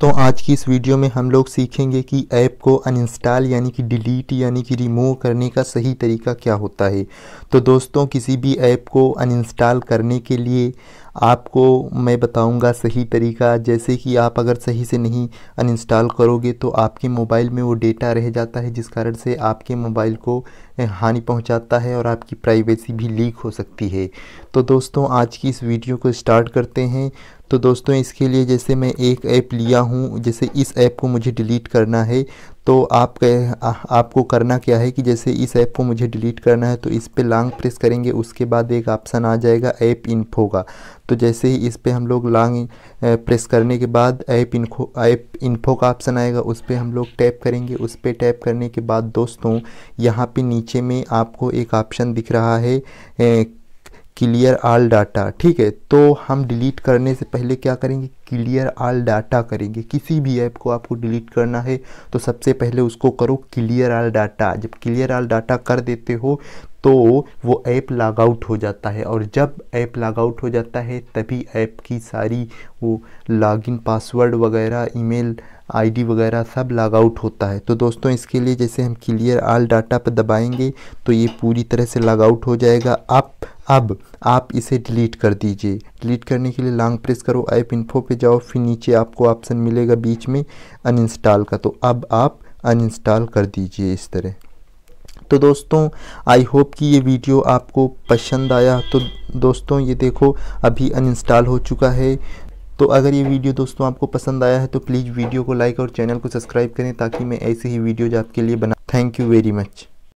दोस्तों आज की इस वीडियो में हम लोग सीखेंगे कि ऐप को अनइंस्टॉल यानी कि डिलीट यानी कि रिमूव करने का सही तरीका क्या होता है तो दोस्तों किसी भी ऐप को अनइंस्टॉल करने के लिए आपको मैं बताऊंगा सही तरीका जैसे कि आप अगर सही से नहीं अनइंस्टॉल करोगे तो आपके मोबाइल में वो डेटा रह जाता है जिस कारण से आपके मोबाइल को हानि पहुंचाता है और आपकी प्राइवेसी भी लीक हो सकती है तो दोस्तों आज की इस वीडियो को स्टार्ट करते हैं तो दोस्तों इसके लिए जैसे मैं एक ऐप लिया हूँ जैसे इस ऐप को मुझे डिलीट करना है तो आप आ, आपको करना क्या है कि जैसे इस ऐप को मुझे डिलीट करना है तो इस पर लॉन्ग प्रेस करेंगे उसके बाद एक ऑप्शन आ जाएगा ऐप इन्फो का तो जैसे ही इस पर हम लोग लॉन्ग प्रेस करने के बाद ऐप इन्फो ऐप इन्फो का ऑप्शन आएगा उस पर हम लोग टैप करेंगे उस पर टैप करने के बाद दोस्तों यहाँ पे नीचे में आपको एक ऑप्शन दिख रहा है ए, क्लियर आल डाटा ठीक है तो हम डिलीट करने से पहले क्या करेंगे क्लियर आल डाटा करेंगे किसी भी ऐप को आपको डिलीट करना है तो सबसे पहले उसको करो क्लियर आल डाटा जब क्लियर आल डाटा कर देते हो तो वो ऐप लॉग आउट हो जाता है और जब ऐप लॉग आउट हो जाता है तभी ऐप की सारी वो लॉगिन पासवर्ड वगैरह ईमेल आईडी वगैरह सब लॉग आउट होता है तो दोस्तों इसके लिए जैसे हम क्लियर आल डाटा पर दबाएंगे तो ये पूरी तरह से लॉग आउट हो जाएगा आप अब आप इसे डिलीट कर दीजिए डिलीट करने के लिए लॉन्ग प्रेस करो ऐप इन्फो पे जाओ फिर नीचे आपको ऑप्शन मिलेगा बीच में अनइंस्टॉल का तो अब आप अनइंस्टॉल कर दीजिए इस तरह तो दोस्तों आई होप कि ये वीडियो आपको पसंद आया तो दोस्तों ये देखो अभी अनइंस्टॉल हो चुका है तो अगर ये वीडियो दोस्तों आपको पसंद आया है तो प्लीज़ वीडियो को लाइक और चैनल को सब्सक्राइब करें ताकि मैं ऐसे ही वीडियोज आपके लिए बना थैंक यू वेरी मच